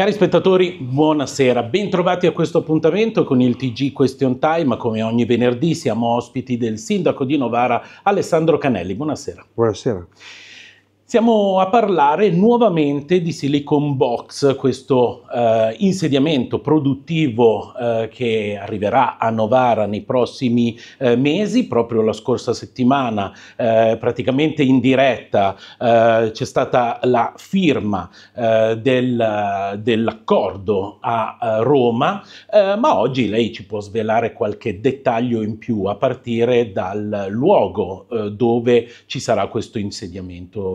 Cari spettatori, buonasera, bentrovati a questo appuntamento con il TG Question Time. Come ogni venerdì siamo ospiti del sindaco di Novara Alessandro Canelli. Buonasera. Buonasera. Siamo a parlare nuovamente di Silicon Box, questo eh, insediamento produttivo eh, che arriverà a Novara nei prossimi eh, mesi. Proprio la scorsa settimana, eh, praticamente in diretta, eh, c'è stata la firma eh, del, dell'accordo a Roma, ma oggi lei ci può svelare qualche dettaglio in più a partire dal luogo dove ci sarà questo insediamento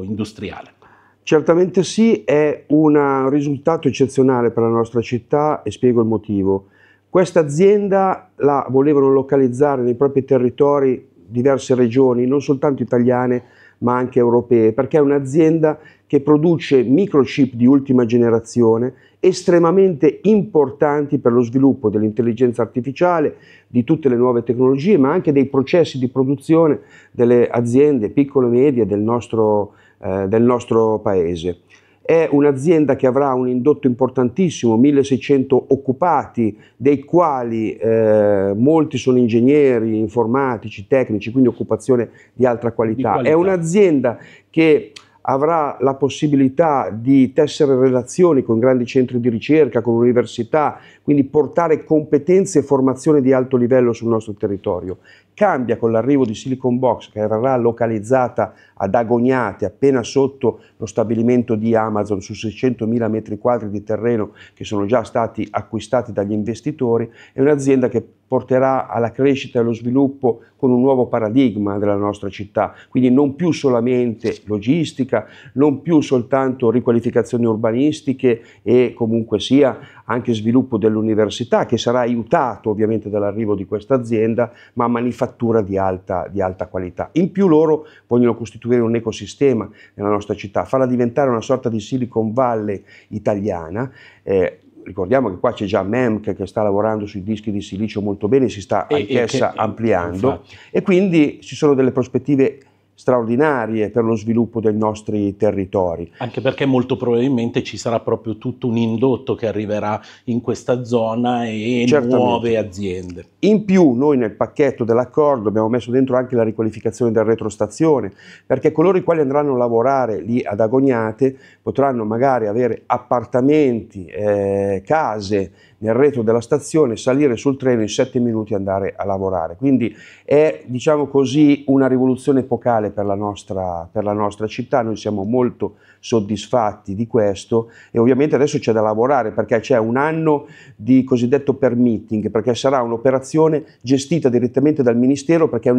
industriale industriale. Certamente sì, è un risultato eccezionale per la nostra città e spiego il motivo. Questa azienda la volevano localizzare nei propri territori diverse regioni, non soltanto italiane, ma anche europee, perché è un'azienda che produce microchip di ultima generazione estremamente importanti per lo sviluppo dell'intelligenza artificiale, di tutte le nuove tecnologie, ma anche dei processi di produzione delle aziende piccole e medie del nostro territorio eh, del nostro paese. È un'azienda che avrà un indotto importantissimo, 1600 occupati, dei quali eh, molti sono ingegneri, informatici, tecnici, quindi occupazione di altra qualità. Di qualità. È un'azienda che avrà la possibilità di tessere relazioni con grandi centri di ricerca, con università, quindi portare competenze e formazione di alto livello sul nostro territorio. Cambia con l'arrivo di Silicon Box che verrà localizzata ad Agognate, appena sotto lo stabilimento di Amazon, su 600.000 metri quadri di terreno che sono già stati acquistati dagli investitori, è un'azienda che porterà alla crescita e allo sviluppo con un nuovo paradigma della nostra città, quindi non più solamente logistica, non più soltanto riqualificazioni urbanistiche e comunque sia anche sviluppo dell'università che sarà aiutato ovviamente dall'arrivo di questa azienda, ma manifattura di alta, di alta qualità. In più loro vogliono costituire un ecosistema nella nostra città, farla diventare una sorta di Silicon Valley italiana, eh, ricordiamo che qua c'è già MEMC che sta lavorando sui dischi di silicio molto bene, si sta anch'essa ampliando infatti. e quindi ci sono delle prospettive straordinarie per lo sviluppo dei nostri territori. Anche perché molto probabilmente ci sarà proprio tutto un indotto che arriverà in questa zona e Certamente. nuove aziende. In più noi nel pacchetto dell'accordo abbiamo messo dentro anche la riqualificazione della retrostazione, perché coloro i quali andranno a lavorare lì ad Agognate potranno magari avere appartamenti, eh, case nel retro della stazione, salire sul treno in 7 minuti e andare a lavorare. Quindi è, diciamo così, una rivoluzione epocale per la, nostra, per la nostra città, noi siamo molto soddisfatti di questo e ovviamente adesso c'è da lavorare perché c'è un anno di cosiddetto permitting, perché sarà un'operazione gestita direttamente dal Ministero perché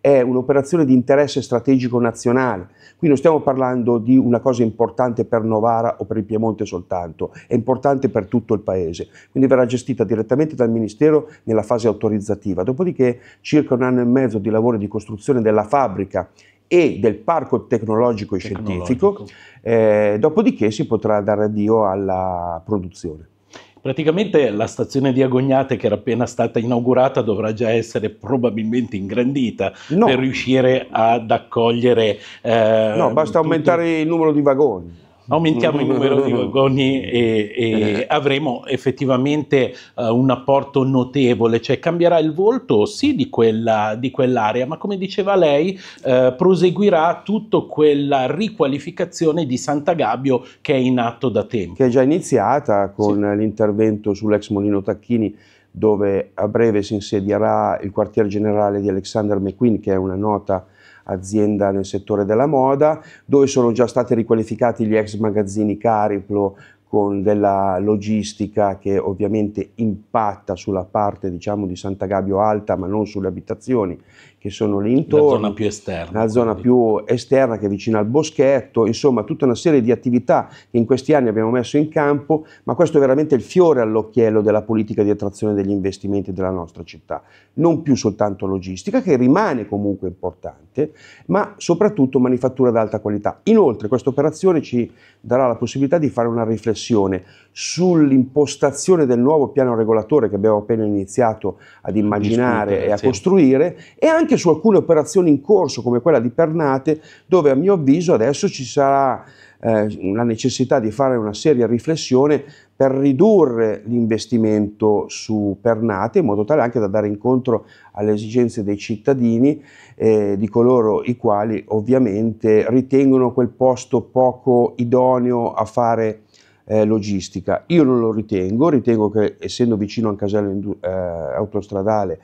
è un'operazione un di interesse strategico nazionale. Qui non stiamo parlando di una cosa importante per Novara o per il Piemonte soltanto, è importante per tutto il Paese quindi verrà gestita direttamente dal Ministero nella fase autorizzativa. Dopodiché circa un anno e mezzo di lavoro di costruzione della fabbrica e del parco tecnologico e tecnologico. scientifico, eh, dopodiché si potrà dare addio alla produzione. Praticamente la stazione di Agognate, che era appena stata inaugurata, dovrà già essere probabilmente ingrandita no. per riuscire ad accogliere. Eh, no, basta tutto... aumentare il numero di vagoni aumentiamo il numero di vagoni e, e eh. avremo effettivamente uh, un apporto notevole, cioè cambierà il volto sì di, quella, di quell'area, ma come diceva lei uh, proseguirà tutta quella riqualificazione di Santa Gabbio che è in atto da tempo. Che è già iniziata con sì. l'intervento sull'ex Molino Tacchini dove a breve si insedierà il quartier generale di Alexander McQueen che è una nota azienda nel settore della moda, dove sono già stati riqualificati gli ex magazzini Cariplo con della logistica che ovviamente impatta sulla parte diciamo, di Santa Gabbio Alta ma non sulle abitazioni che sono lì intorno. La zona più esterna. La zona più esterna che è vicina al boschetto, insomma tutta una serie di attività che in questi anni abbiamo messo in campo, ma questo è veramente il fiore all'occhiello della politica di attrazione degli investimenti della nostra città, non più soltanto logistica, che rimane comunque importante, ma soprattutto manifattura ad alta qualità. Inoltre questa operazione ci darà la possibilità di fare una riflessione sull'impostazione del nuovo piano regolatore che abbiamo appena iniziato ad immaginare e a costruire e anche anche su alcune operazioni in corso come quella di Pernate, dove a mio avviso adesso ci sarà eh, la necessità di fare una seria riflessione per ridurre l'investimento su Pernate in modo tale anche da dare incontro alle esigenze dei cittadini, eh, di coloro i quali ovviamente ritengono quel posto poco idoneo a fare eh, logistica. Io non lo ritengo, ritengo che essendo vicino a un casello eh, autostradale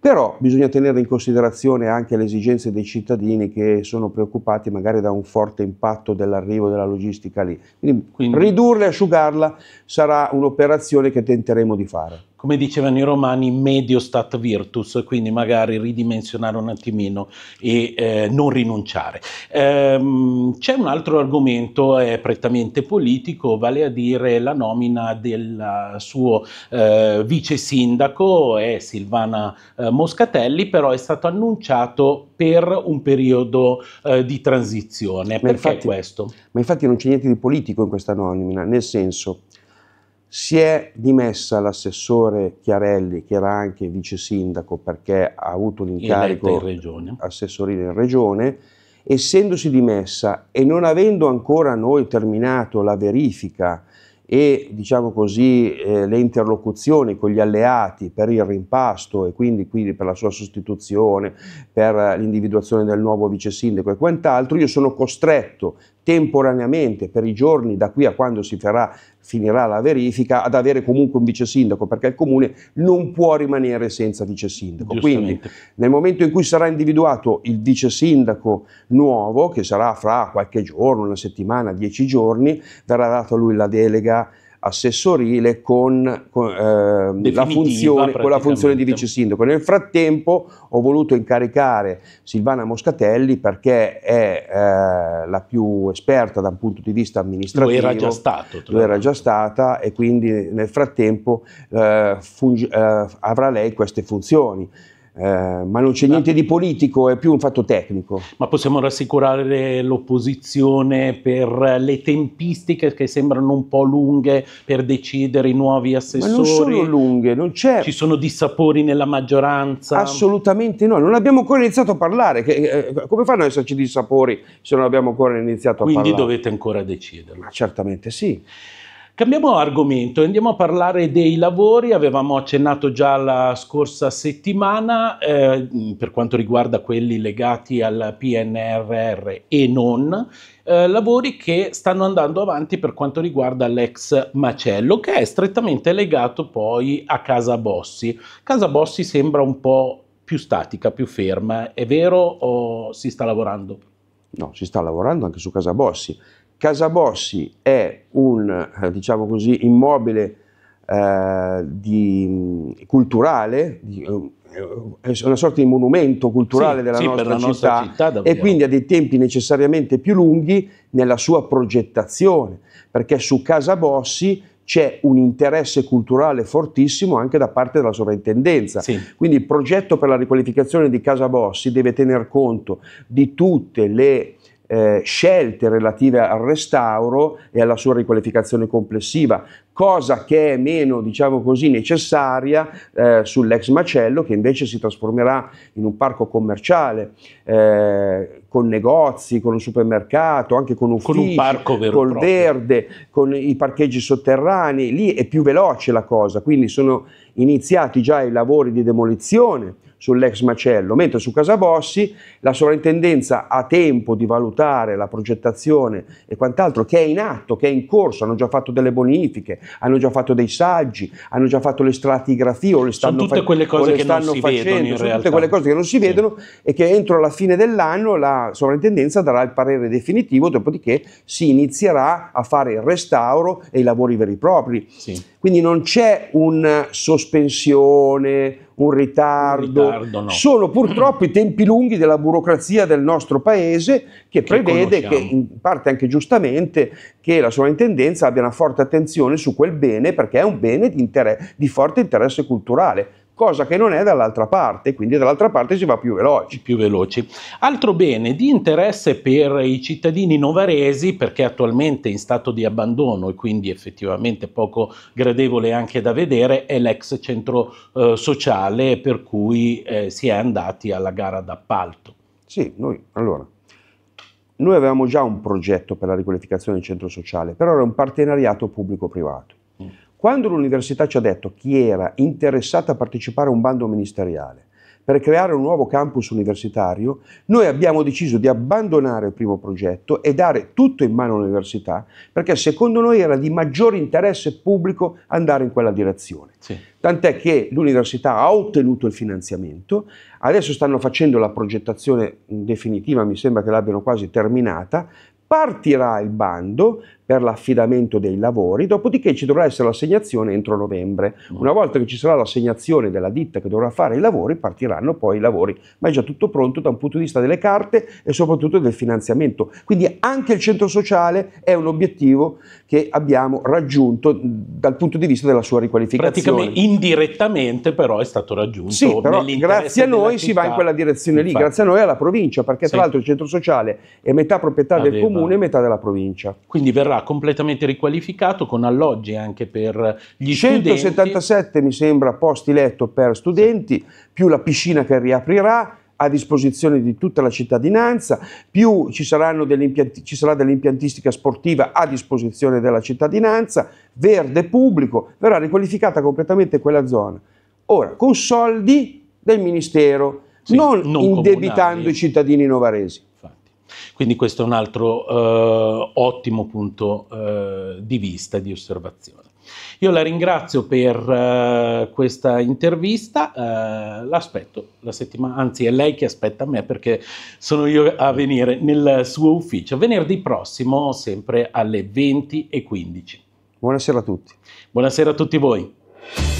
però bisogna tenere in considerazione anche le esigenze dei cittadini che sono preoccupati magari da un forte impatto dell'arrivo della logistica lì. Quindi, Quindi. ridurla e asciugarla sarà un'operazione che tenteremo di fare come dicevano i romani, medio stat virtus, quindi magari ridimensionare un attimino e eh, non rinunciare. Ehm, c'è un altro argomento eh, prettamente politico, vale a dire la nomina del suo eh, vice sindaco, è Silvana eh, Moscatelli, però è stato annunciato per un periodo eh, di transizione. Ma Perché infatti, questo? Ma infatti non c'è niente di politico in questa nomina, nel senso si è dimessa l'assessore Chiarelli, che era anche vice sindaco perché ha avuto l'incarico assessorino in regione, essendosi dimessa e non avendo ancora noi terminato la verifica e diciamo così eh, le interlocuzioni con gli alleati per il rimpasto e quindi, quindi per la sua sostituzione, per l'individuazione del nuovo vice sindaco e quant'altro, io sono costretto temporaneamente per i giorni da qui a quando si farà, finirà la verifica ad avere comunque un vice sindaco perché il comune non può rimanere senza vice sindaco. Quindi nel momento in cui sarà individuato il vice sindaco nuovo, che sarà fra qualche giorno, una settimana, dieci giorni, verrà data lui la delega assessorile con, con, eh, la funzione, con, la funzione, di vice sindaco. Nel frattempo ho voluto incaricare Silvana Moscatelli perché è eh, la più esperta da un punto di vista amministrativo. Lo era già stato. Lo era già stata e quindi nel frattempo eh, eh avrà lei queste funzioni. Eh, ma non c'è esatto. niente di politico, è più un fatto tecnico. Ma possiamo rassicurare l'opposizione per le tempistiche che sembrano un po' lunghe per decidere i nuovi assessori? Ma non sono lunghe, non c'è. Ci sono dissapori nella maggioranza? Assolutamente no, non abbiamo ancora iniziato a parlare. Che, eh, eh come fanno ad esserci dissapori se non abbiamo ancora iniziato a Quindi parlare? Quindi dovete ancora decidere. Ma certamente sì. Cambiamo argomento e andiamo a parlare dei lavori, avevamo accennato già la scorsa settimana eh, per quanto riguarda quelli legati al PNRR e non, eh, lavori che stanno andando avanti per quanto riguarda l'ex macello che è strettamente legato poi a Casa Bossi. Casa Bossi sembra un po' più statica, più ferma, è vero o si sta lavorando? No, si sta lavorando anche su Casa Bossi Casabossi è un, eh, diciamo così, immobile eh, di, mm, culturale, di, eh, eh, è una sorta di monumento culturale sì, della sì, nostra, città, nostra città e quindi ha dei tempi necessariamente più lunghi nella sua progettazione, perché su Casabossi c'è un interesse culturale fortissimo anche da parte della sovrintendenza. Sì. Quindi il progetto per la riqualificazione di Casabossi deve tener conto di tutte le eh, scelte relative al restauro e alla sua riqualificazione complessiva, cosa che è meno, diciamo così, necessaria eh, sull'ex macello che invece si trasformerà in un parco commerciale eh, con negozi, con un supermercato, anche con uffici, con un parco vero col verde, con i parcheggi sotterranei, lì è più veloce la cosa, quindi sono iniziati già i lavori di demolizione sull'ex macello, mentre su Casabossi la sovrintendenza ha tempo di valutare la progettazione e quant'altro che è in atto, che è in corso, hanno già fatto delle bonifiche, hanno già fatto dei saggi, hanno già fatto le stratigrafie o le stanno, sono tutte quelle cose che non si facendo, vedono in realtà. tutte quelle cose che non si sì. vedono e che entro la fine dell'anno la sovrintendenza darà il parere definitivo, dopodiché si inizierà a fare il restauro e i lavori veri e propri. Sì. Quindi non c'è una sospensione, un ritardo, un ritardo no. sono purtroppo i tempi lunghi della burocrazia del nostro paese che, che prevede che in parte anche giustamente che la sovrintendenza abbia una forte attenzione su quel bene perché è un bene di, di forte interesse culturale cosa che non è dall'altra parte, quindi dall'altra parte si va più veloci. Più veloci. Altro bene di interesse per i cittadini novaresi, perché attualmente in stato di abbandono e quindi effettivamente poco gradevole anche da vedere, è l'ex centro eh, sociale per cui eh, si è andati alla gara d'appalto. Sì, noi allora noi avevamo già un progetto per la riqualificazione del centro sociale, però era un partenariato pubblico-privato. Quando l'università ci ha detto chi era interessata a partecipare a un bando ministeriale per creare un nuovo campus universitario, noi abbiamo deciso di abbandonare il primo progetto e dare tutto in mano all'università perché secondo noi era di maggior interesse pubblico andare in quella direzione. Sì. Tant'è che l'università ha ottenuto il finanziamento, adesso stanno facendo la progettazione definitiva, mi sembra che l'abbiano quasi terminata, partirà il bando, per l'affidamento dei lavori, dopodiché ci dovrà essere l'assegnazione entro novembre. Mm. Una volta che ci sarà l'assegnazione della ditta che dovrà fare i lavori, partiranno poi i lavori, ma è già tutto pronto da un punto di vista delle carte e soprattutto del finanziamento. Quindi anche il centro sociale è un obiettivo che abbiamo raggiunto dal punto di vista della sua riqualificazione. Praticamente indirettamente però è stato raggiunto. Sì, però grazie a noi si va in quella direzione lì, grazie a noi e alla provincia, perché sì. tra l'altro il centro sociale è metà proprietà Aveva. del comune e metà della provincia. Quindi verrà completamente riqualificato con alloggi anche per gli 177 studenti. mi sembra posti letto per studenti, più la piscina che riaprirà, a disposizione di tutta la cittadinanza, più ci, ci, sarà dell'impiantistica sportiva a disposizione della cittadinanza, verde pubblico, verrà riqualificata completamente quella zona. Ora, con soldi del Ministero, sì, non, non, indebitando comunali. i cittadini novaresi. Quindi questo è un altro eh, ottimo punto eh, di vista, di osservazione. Io la ringrazio per eh, questa intervista, eh, l'aspetto la settimana, anzi è lei che aspetta me perché sono io a venire nel suo ufficio, venerdì prossimo sempre alle 20.15. Buonasera a tutti. Buonasera a tutti voi.